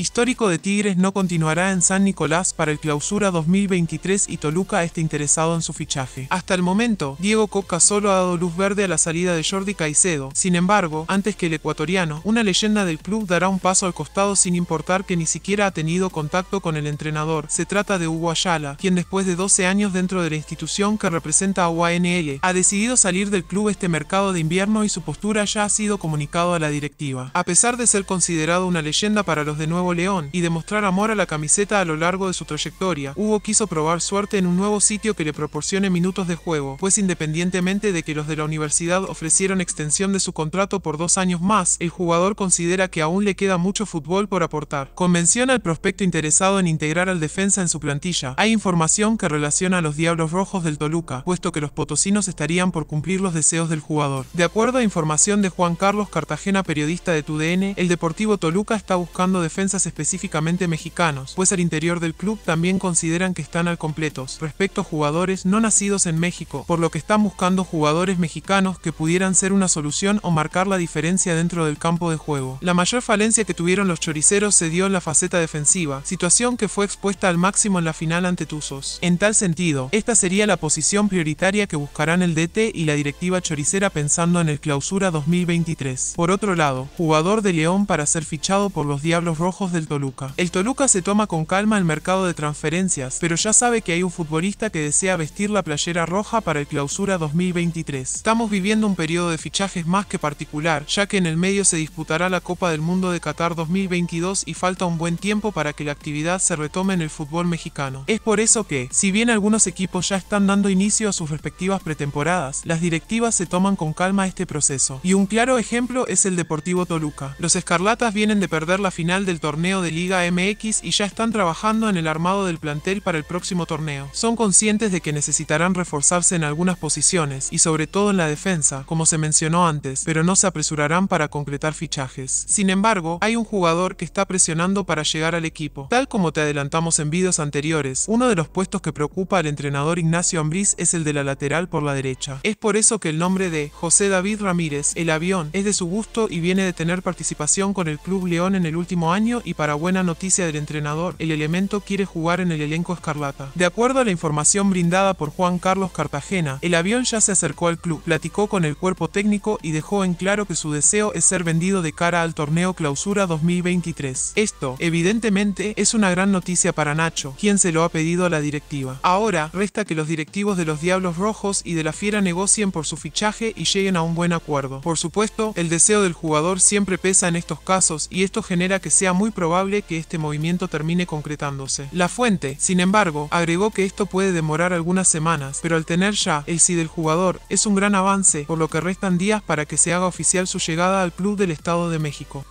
Histórico de Tigres no continuará en San Nicolás para el clausura 2023 y Toluca está interesado en su fichaje. Hasta el momento, Diego Coca solo ha dado luz verde a la salida de Jordi Caicedo. Sin embargo, antes que el ecuatoriano, una leyenda del club dará un paso al costado sin importar que ni siquiera ha tenido contacto con el entrenador. Se trata de Hugo Ayala, quien después de 12 años dentro de la institución que representa a UANL, ha decidido salir del club este mercado de invierno y su postura ya ha sido comunicado a la directiva. A pesar de ser considerado una leyenda para los de nuevo León y demostrar amor a la camiseta a lo largo de su trayectoria, Hugo quiso probar suerte en un nuevo sitio que le proporcione minutos de juego, pues independientemente de que los de la universidad ofrecieron extensión de su contrato por dos años más, el jugador considera que aún le queda mucho fútbol por aportar. Convenciona al prospecto interesado en integrar al defensa en su plantilla. Hay información que relaciona a los Diablos Rojos del Toluca, puesto que los potosinos estarían por cumplir los deseos del jugador. De acuerdo a información de Juan Carlos Cartagena, periodista de TUDN, el Deportivo Toluca está buscando defensa específicamente mexicanos, pues al interior del club también consideran que están al completos respecto a jugadores no nacidos en México, por lo que están buscando jugadores mexicanos que pudieran ser una solución o marcar la diferencia dentro del campo de juego. La mayor falencia que tuvieron los choriceros se dio en la faceta defensiva, situación que fue expuesta al máximo en la final ante Tuzos. En tal sentido, esta sería la posición prioritaria que buscarán el DT y la directiva choricera pensando en el clausura 2023. Por otro lado, jugador de León para ser fichado por los Diablos Rojos del Toluca. El Toluca se toma con calma el mercado de transferencias, pero ya sabe que hay un futbolista que desea vestir la playera roja para el clausura 2023. Estamos viviendo un periodo de fichajes más que particular, ya que en el medio se disputará la Copa del Mundo de Qatar 2022 y falta un buen tiempo para que la actividad se retome en el fútbol mexicano. Es por eso que, si bien algunos equipos ya están dando inicio a sus respectivas pretemporadas, las directivas se toman con calma este proceso. Y un claro ejemplo es el Deportivo Toluca. Los escarlatas vienen de perder la final del torneo de Liga MX y ya están trabajando en el armado del plantel para el próximo torneo. Son conscientes de que necesitarán reforzarse en algunas posiciones y sobre todo en la defensa, como se mencionó antes, pero no se apresurarán para concretar fichajes. Sin embargo, hay un jugador que está presionando para llegar al equipo. Tal como te adelantamos en videos anteriores, uno de los puestos que preocupa al entrenador Ignacio Ambriz es el de la lateral por la derecha. Es por eso que el nombre de José David Ramírez, el avión, es de su gusto y viene de tener participación con el Club León en el último año y para buena noticia del entrenador, el elemento quiere jugar en el elenco escarlata. De acuerdo a la información brindada por Juan Carlos Cartagena, el avión ya se acercó al club, platicó con el cuerpo técnico y dejó en claro que su deseo es ser vendido de cara al torneo clausura 2023. Esto, evidentemente, es una gran noticia para Nacho, quien se lo ha pedido a la directiva. Ahora, resta que los directivos de los Diablos Rojos y de la Fiera negocien por su fichaje y lleguen a un buen acuerdo. Por supuesto, el deseo del jugador siempre pesa en estos casos y esto genera que sea muy probable que este movimiento termine concretándose. La fuente, sin embargo, agregó que esto puede demorar algunas semanas, pero al tener ya el sí del jugador es un gran avance, por lo que restan días para que se haga oficial su llegada al club del Estado de México.